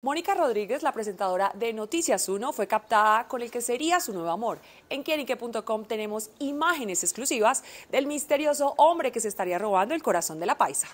Mónica Rodríguez, la presentadora de Noticias Uno, fue captada con el que sería su nuevo amor. En quienique.com tenemos imágenes exclusivas del misterioso hombre que se estaría robando el corazón de la paisa.